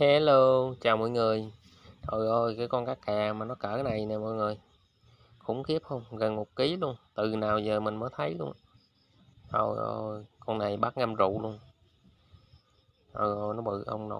Hello, chào mọi người Trời ơi, cái con cá cà mà nó cỡ này nè mọi người Khủng khiếp không? Gần một ký luôn Từ nào giờ mình mới thấy luôn Trời ơi, con này bắt ngâm rượu luôn Trời ơi, nó bự ông nội